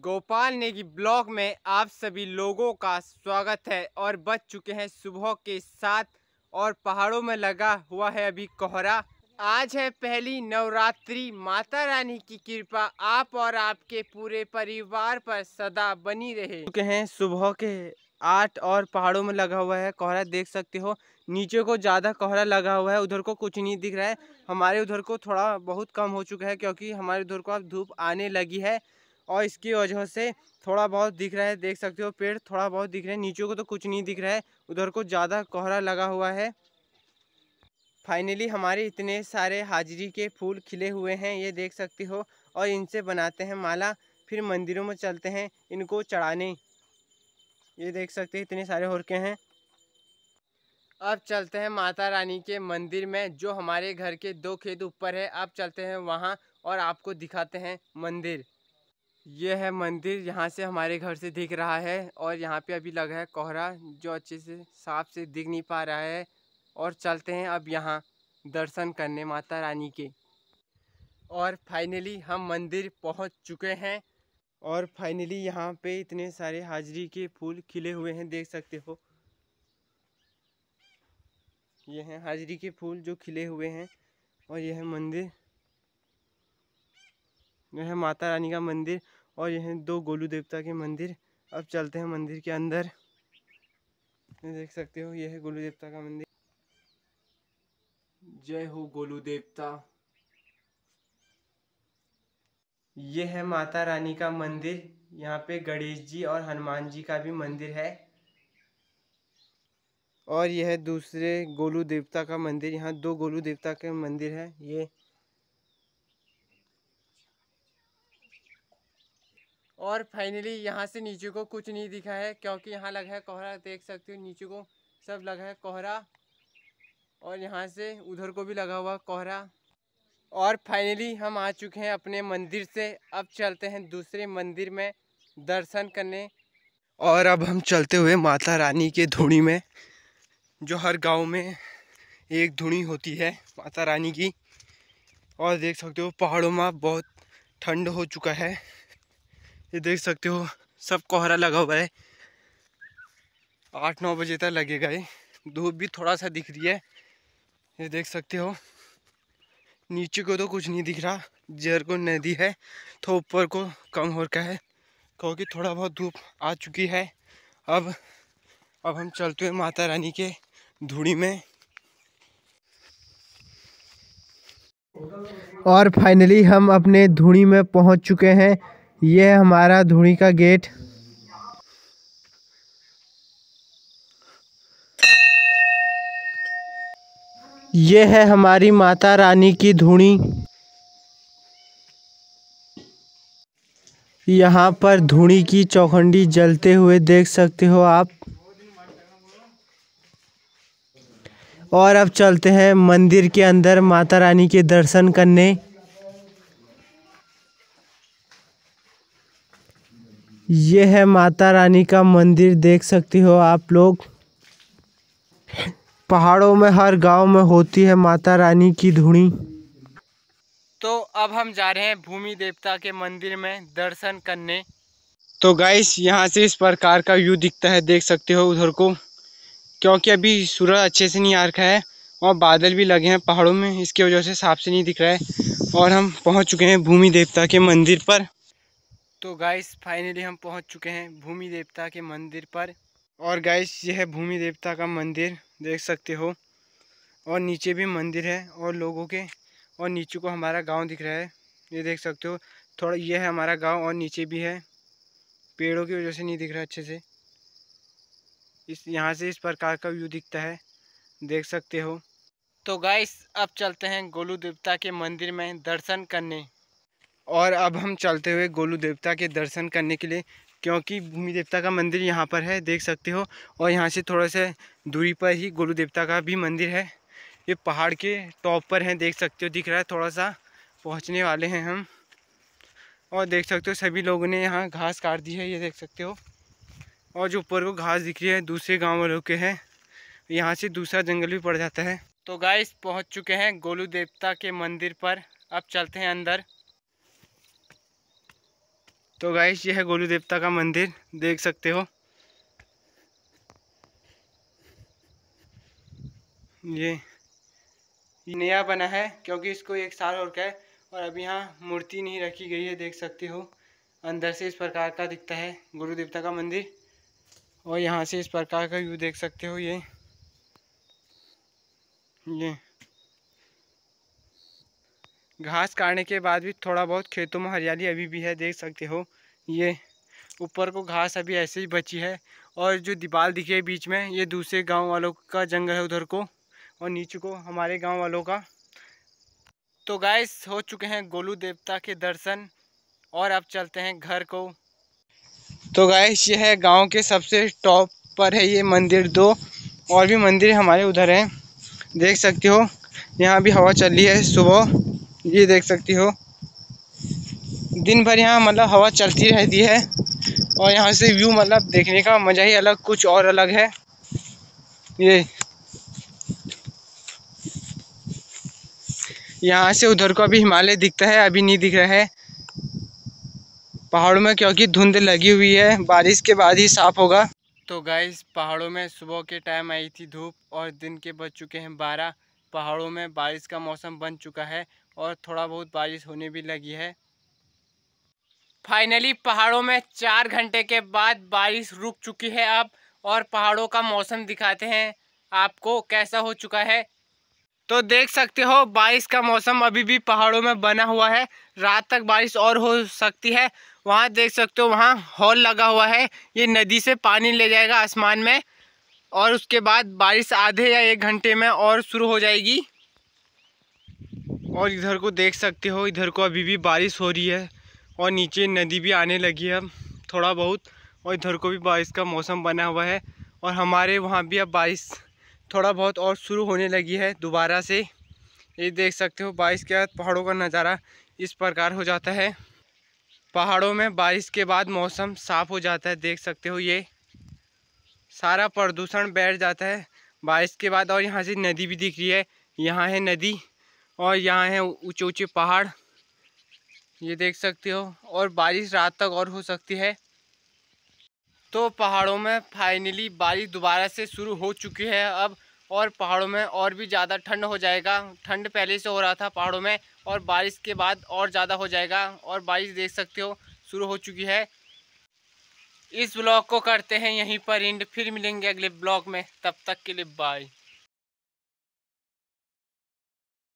Gopal Negi blog में आप सभी लोगों का स्वागत है और बच चुके हैं सुबह के साथ और पहाड़ों में लगा हुआ है अभी कोहरा आज है पहली नवरात्रि माता रानी की कृपा आप और आपके पूरे परिवार पर सदा बनी रहे चुके हैं सुबह के आठ और पहाड़ों में लगा हुआ है कोहरा देख सकते हो नीचे को ज़्यादा कोहरा लगा हुआ है उधर को कुछ नहीं दिख रहा है हमारे उधर को थोड़ा बहुत कम हो चुका है क्योंकि हमारे उधर को अब धूप आने लगी है और इसकी वजह से थोड़ा बहुत दिख रहा है देख सकते हो पेड़ थोड़ा बहुत दिख रहा है नीचे को तो कुछ नहीं दिख रहा है उधर को ज़्यादा कोहरा लगा हुआ है फाइनली हमारे इतने सारे हाजिरी के फूल खिले हुए हैं ये देख सकते हो और इनसे बनाते हैं माला फिर मंदिरों में चलते हैं इनको चढ़ाने ये देख सकते हैं इतने सारे होरके हैं अब चलते हैं माता रानी के मंदिर में जो हमारे घर के दो खेत ऊपर है अब चलते हैं वहाँ और आपको दिखाते हैं मंदिर ये है मंदिर यहाँ से हमारे घर से दिख रहा है और यहाँ पे अभी लगा है कोहरा जो अच्छे से साफ से दिख नहीं पा रहा है और चलते हैं अब यहाँ दर्शन करने माता रानी के और फाइनली हम मंदिर पहुँच चुके हैं और फाइनली यहाँ पे इतने सारे हाजरी के फूल खिले हुए हैं देख सकते हो ये हैं हाजरी के फूल जो खिले हुए हैं और यह है मंदिर यह है माता रानी का मंदिर और यह दो गोलू देवता के मंदिर अब चलते हैं मंदिर के अंदर देख सकते हो यह है गोलू देवता का मंदिर जय हो गोलू देवता यह है माता रानी का मंदिर यहाँ पे गणेश जी और हनुमान जी का भी मंदिर है और यह दूसरे गोलू देवता का मंदिर यहाँ दो गोलू देवता के मंदिर है ये और फाइनली यहाँ से नीचे को कुछ नहीं दिखा है क्योंकि यहाँ लगा है कोहरा देख सकते हो नीचे को सब लगा है कोहरा और यहाँ से उधर को भी लगा हुआ कोहरा और फाइनली हम आ चुके हैं अपने मंदिर से अब चलते हैं दूसरे मंदिर में दर्शन करने और अब हम चलते हुए माता रानी के धुनी में जो हर गांव में एक धुनी होती है माता रानी की और देख सकते हो पहाड़ों में बहुत ठंड हो चुका है ये देख सकते हो सब कोहरा लगा हुआ है आठ नौ बजे तक लगेगा ये धूप भी थोड़ा सा दिख रही है ये देख सकते हो नीचे को तो कुछ नहीं दिख रहा जर को नदी है तो ऊपर को कम हो रखा है क्योंकि थोड़ा बहुत धूप आ चुकी है अब अब हम चलते हैं माता रानी के धूड़ी में और फाइनली हम अपने धूड़ी में पहुंच चुके हैं ये हमारा धुड़ी का गेट ये है हमारी माता रानी की धुणी यहाँ पर धुणी की चौखंडी जलते हुए देख सकते हो आप और अब चलते हैं मंदिर के अंदर माता रानी के दर्शन करने ये है माता रानी का मंदिर देख सकती हो आप लोग पहाड़ों में हर गांव में होती है माता रानी की धुनी तो अब हम जा रहे हैं भूमि देवता के मंदिर में दर्शन करने तो गाइस यहाँ से इस प्रकार का व्यू दिखता है देख सकते हो उधर को क्योंकि अभी सूरज अच्छे से नहीं आ रखा है और बादल भी लगे हैं पहाड़ों में इसकी वजह से साफ से नहीं दिख रहा है और हम पहुँच चुके हैं भूमि देवता के मंदिर पर तो गाइस फाइनली हम पहुंच चुके हैं भूमि देवता के मंदिर पर और गाइस यह है भूमि देवता का मंदिर देख सकते हो और नीचे भी मंदिर है और लोगों के और नीचे को हमारा गांव दिख रहा है ये देख सकते हो थोड़ा यह है हमारा गांव और नीचे भी है पेड़ों की वजह से नहीं दिख रहा अच्छे से इस यहाँ से इस प्रकार का व्यू दिखता है देख सकते हो तो गाइस अब चलते हैं गोलू देवता के मंदिर में दर्शन करने और अब हम चलते हुए गोलू देवता के दर्शन करने के लिए क्योंकि भूमि देवता का मंदिर यहाँ पर है देख सकते हो और यहाँ से थोड़ा सा दूरी पर ही गोलू देवता का भी मंदिर है ये पहाड़ के टॉप पर हैं देख सकते हो दिख रहा है थोड़ा सा पहुँचने वाले हैं हम और देख सकते हो सभी लोगों ने यहाँ घास काट दी है ये देख सकते हो और जो ऊपर को घास दिख रही है दूसरे गाँव वालों के हैं यहाँ से दूसरा जंगल भी पड़ जाता है तो गाय पहुँच चुके हैं गोलू देवता के मंदिर पर अब चलते हैं अंदर तो गाइस ये है गोलू देवता का मंदिर देख सकते हो ये नया बना है क्योंकि इसको एक साल और क्या है और अभी यहाँ मूर्ति नहीं रखी गई है देख सकते हो अंदर से इस प्रकार का दिखता है गुरु देवता का मंदिर और यहाँ से इस प्रकार का व्यू देख सकते हो ये ये घास काटने के बाद भी थोड़ा बहुत खेतों में हरियाली अभी भी है देख सकते हो ये ऊपर को घास अभी ऐसे ही बची है और जो दीवार दिखी है बीच में ये दूसरे गांव वालों का जंगल है उधर को और नीचे को हमारे गांव वालों का तो गैस हो चुके हैं गोलू देवता के दर्शन और अब चलते हैं घर को तो गैस ये है गांव के सबसे टॉप पर है ये मंदिर दो और भी मंदिर हमारे उधर हैं देख सकते हो यहाँ भी हवा चल रही है सुबह ये देख सकती हो दिन भर यहाँ मतलब हवा चलती रहती है और यहाँ से व्यू मतलब देखने का मज़ा ही अलग कुछ और अलग है ये यहाँ से उधर को अभी हिमालय दिखता है अभी नहीं दिख रहा है पहाड़ों में क्योंकि धुंध लगी हुई है बारिश के बाद ही साफ होगा तो गाइस पहाड़ों में सुबह के टाइम आई थी धूप और दिन के बज चुके हैं बारह पहाड़ों में बारिश का मौसम बन चुका है और थोड़ा बहुत बारिश होने भी लगी है फाइनली पहाड़ों में चार घंटे के बाद बारिश रुक चुकी है अब और पहाड़ों का मौसम दिखाते हैं आपको कैसा हो चुका है तो देख सकते हो बारिश का मौसम अभी भी पहाड़ों में बना हुआ है रात तक बारिश और हो सकती है वहाँ देख सकते हो वहाँ हॉल लगा हुआ है ये नदी से पानी ले जाएगा आसमान में और उसके बाद बारिश आधे या एक घंटे में और शुरू हो जाएगी और इधर को देख सकते हो इधर को अभी भी बारिश हो रही है और नीचे नदी भी आने लगी है अब थोड़ा बहुत और इधर को भी बारिश का मौसम बना हुआ है और हमारे वहाँ भी अब बारिश थोड़ा बहुत और शुरू होने लगी है दोबारा से ये देख सकते हो बारिश के बाद पहाड़ों का नज़ारा इस प्रकार हो जाता है पहाड़ों में बारिश के बाद मौसम साफ़ हो जाता है देख सकते हो ये सारा प्रदूषण बैठ जाता है बारिश के बाद और यहाँ से नदी भी दिख रही है यहाँ है नदी और यहाँ है ऊँचे ऊँचे पहाड़ ये देख सकते हो और बारिश रात तक और हो सकती है तो पहाड़ों में फाइनली बारिश दोबारा से शुरू हो चुकी है अब और पहाड़ों में और भी ज़्यादा ठंड हो जाएगा ठंड पहले से हो रहा था पहाड़ों में और बारिश के बाद और ज़्यादा हो जाएगा और बारिश देख सकते हो शुरू हो चुकी है इस ब्लॉग को करते हैं यहीं पर इंड फिर मिलेंगे अगले ब्लॉग में तब तक के लिए बाय